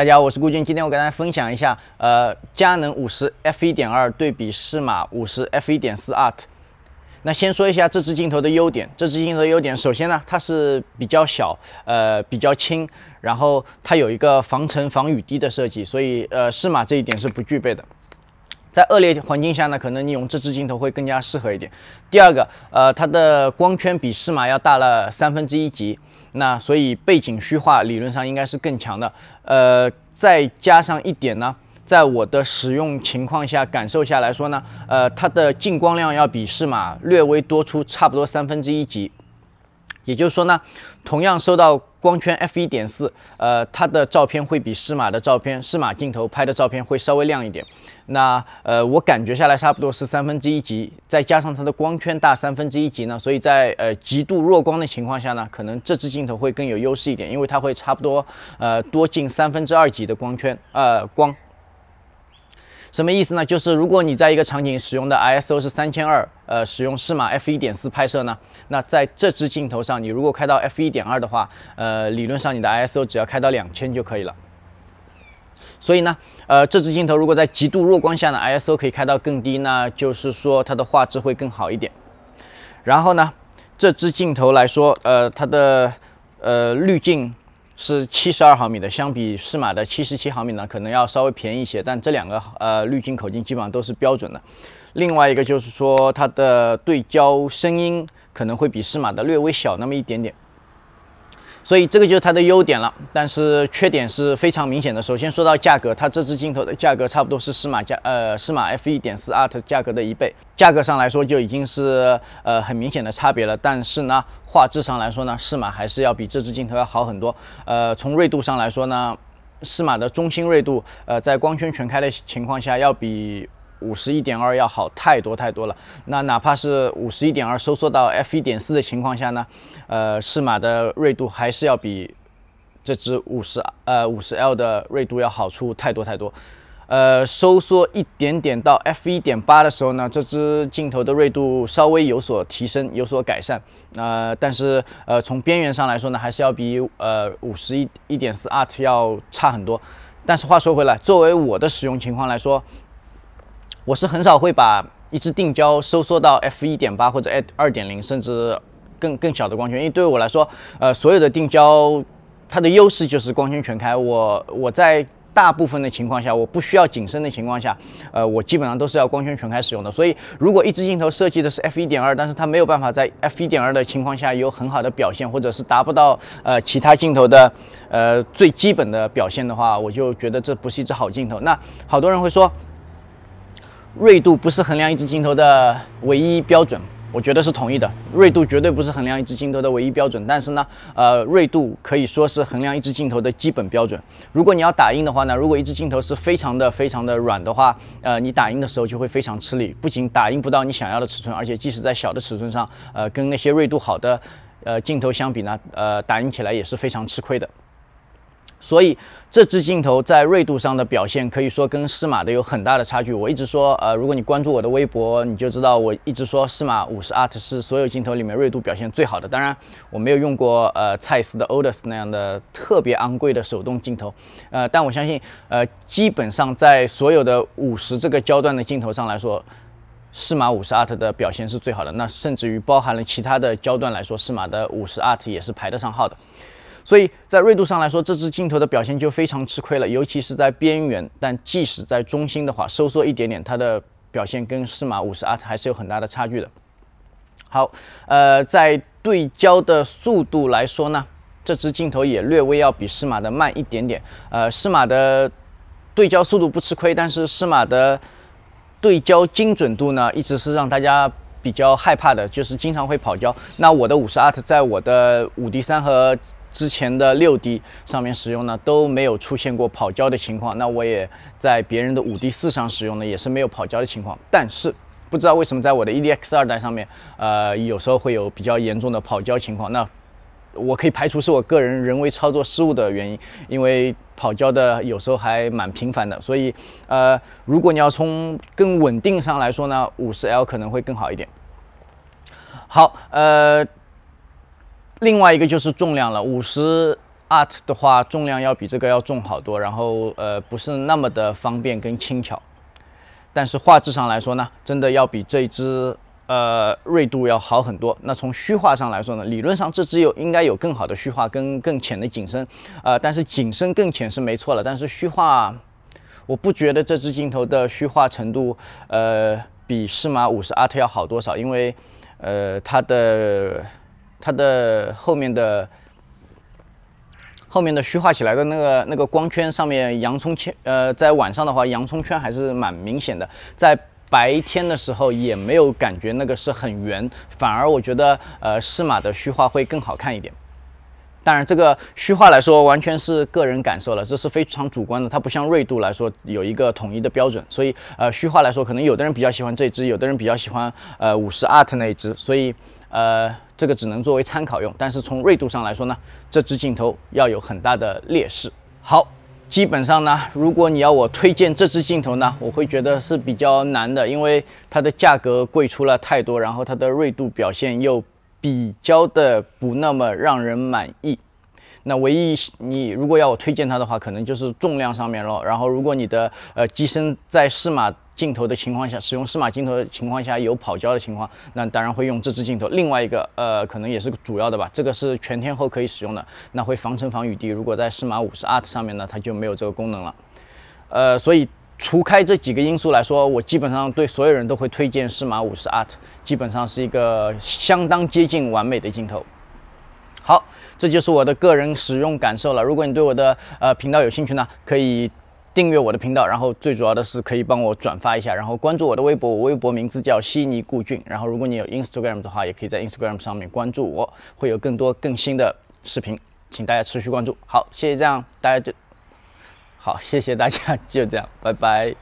大家，好，我是顾军，今天我跟大家分享一下，呃，佳能五十 F 一点二对比适马五十 F 一点四 Art。那先说一下这支镜头的优点，这支镜头的优点，首先呢，它是比较小，呃，比较轻，然后它有一个防尘防雨滴的设计，所以呃，适马这一点是不具备的。在恶劣环境下呢，可能你用这支镜头会更加适合一点。第二个，呃，它的光圈比适马要大了三分之一级，那所以背景虚化理论上应该是更强的。呃，再加上一点呢，在我的使用情况下感受下来说呢，呃，它的进光量要比适马略微多出差不多三分之一级。也就是说呢，同样收到光圈 f 一点四，呃，它的照片会比适马的照片，适马镜头拍的照片会稍微亮一点。那呃，我感觉下来差不多是三分之一级，再加上它的光圈大三分之一级呢，所以在呃极度弱光的情况下呢，可能这支镜头会更有优势一点，因为它会差不多呃多进三分之二级的光圈呃光。什么意思呢？就是如果你在一个场景使用的 ISO 是三千二，呃，使用适马 F 一点四拍摄呢，那在这支镜头上，你如果开到 F 一点二的话，呃，理论上你的 ISO 只要开到两千就可以了。所以呢，呃，这支镜头如果在极度弱光下呢，ISO 可以开到更低那就是说它的画质会更好一点。然后呢，这支镜头来说，呃，它的呃滤镜。是七十二毫米的，相比适马的七十七毫米呢，可能要稍微便宜一些。但这两个呃滤镜口径基本上都是标准的。另外一个就是说，它的对焦声音可能会比适马的略微小那么一点点。所以这个就是它的优点了，但是缺点是非常明显的。首先说到价格，它这支镜头的价格差不多是适马价，呃，适马 F 1.4 Art 价格的一倍，价格上来说就已经是呃很明显的差别了。但是呢，画质上来说呢，适马还是要比这支镜头要好很多。呃，从锐度上来说呢，适马的中心锐度，呃，在光圈全开的情况下，要比五十一点二要好太多太多了。那哪怕是五十一点二收缩到 f 一点四的情况下呢，呃，适马的锐度还是要比这支五十呃五十 L 的锐度要好出太多太多。呃，收缩一点点到 f 一点八的时候呢，这支镜头的锐度稍微有所提升，有所改善。呃，但是呃，从边缘上来说呢，还是要比呃五十一点四 Art 要差很多。但是话说回来，作为我的使用情况来说，我是很少会把一只定焦收缩到 f 一点八或者 f 二点零，甚至更更小的光圈，因为对于我来说，呃，所有的定焦它的优势就是光圈全开。我我在大部分的情况下，我不需要景深的情况下，呃，我基本上都是要光圈全开使用的。所以，如果一支镜头设计的是 f 一点二，但是它没有办法在 f 一点二的情况下有很好的表现，或者是达不到呃其他镜头的呃最基本的表现的话，我就觉得这不是一支好镜头。那好多人会说。锐度不是衡量一支镜头的唯一标准，我觉得是同意的。锐度绝对不是衡量一支镜头的唯一标准，但是呢，呃，锐度可以说是衡量一支镜头的基本标准。如果你要打印的话呢，如果一支镜头是非常的非常的软的话，呃，你打印的时候就会非常吃力，不仅打印不到你想要的尺寸，而且即使在小的尺寸上，呃，跟那些锐度好的，呃，镜头相比呢，呃，打印起来也是非常吃亏的。所以这支镜头在锐度上的表现，可以说跟适马的有很大的差距。我一直说，呃，如果你关注我的微博，你就知道我一直说适马五十 Art 是所有镜头里面锐度表现最好的。当然，我没有用过呃蔡司的 o d u s 那样的特别昂贵的手动镜头，呃，但我相信，呃，基本上在所有的五十这个焦段的镜头上来说，适马五十 Art 的表现是最好的。那甚至于包含了其他的焦段来说，适马的五十 Art 也是排得上号的。所以在锐度上来说，这支镜头的表现就非常吃亏了，尤其是在边缘。但即使在中心的话，收缩一点点，它的表现跟适马五十 R 还是有很大的差距的。好，呃，在对焦的速度来说呢，这支镜头也略微要比适马的慢一点点。呃，适马的对焦速度不吃亏，但是适马的对焦精准度呢，一直是让大家比较害怕的，就是经常会跑焦。那我的五十 R 在我的五 D 三和之前的六 D 上面使用呢都没有出现过跑焦的情况，那我也在别人的五 D 四上使用呢也是没有跑焦的情况，但是不知道为什么在我的 EDX 二代上面，呃有时候会有比较严重的跑焦情况，那我可以排除是我个人人为操作失误的原因，因为跑焦的有时候还蛮频繁的，所以呃如果你要从更稳定上来说呢，五十 L 可能会更好一点。好，呃。另外一个就是重量了，五十 Art 的话重量要比这个要重好多，然后呃不是那么的方便跟轻巧。但是画质上来说呢，真的要比这支呃锐度要好很多。那从虚化上来说呢，理论上这支有应该有更好的虚化跟更浅的景深，呃，但是景深更浅是没错了。但是虚化，我不觉得这支镜头的虚化程度呃比适马五十 Art 要好多少，因为呃它的。它的后面的后面的虚化起来的那个那个光圈上面洋葱圈，呃，在晚上的话洋葱圈还是蛮明显的，在白天的时候也没有感觉那个是很圆，反而我觉得呃适马的虚化会更好看一点。当然，这个虚化来说完全是个人感受了，这是非常主观的，它不像锐度来说有一个统一的标准，所以呃虚化来说，可能有的人比较喜欢这只，有的人比较喜欢呃五十 Art 那一只，所以呃。这个只能作为参考用，但是从锐度上来说呢，这支镜头要有很大的劣势。好，基本上呢，如果你要我推荐这支镜头呢，我会觉得是比较难的，因为它的价格贵出了太多，然后它的锐度表现又比较的不那么让人满意。那唯一你如果要我推荐它的话，可能就是重量上面了。然后如果你的呃机身在适马。镜头的情况下，使用适马镜头的情况下有跑焦的情况，那当然会用这支镜头。另外一个，呃，可能也是主要的吧，这个是全天候可以使用的，那会防尘防雨滴。如果在适马五十 Art 上面呢，它就没有这个功能了。呃，所以除开这几个因素来说，我基本上对所有人都会推荐适马五十 Art，基本上是一个相当接近完美的镜头。好，这就是我的个人使用感受了。如果你对我的呃频道有兴趣呢，可以。订阅我的频道，然后最主要的是可以帮我转发一下，然后关注我的微博，我微博名字叫悉尼顾俊。然后如果你有 Instagram 的话，也可以在 Instagram 上面关注我，会有更多更新的视频，请大家持续关注。好，谢谢这样，大家就好，谢谢大家，就这样，拜拜。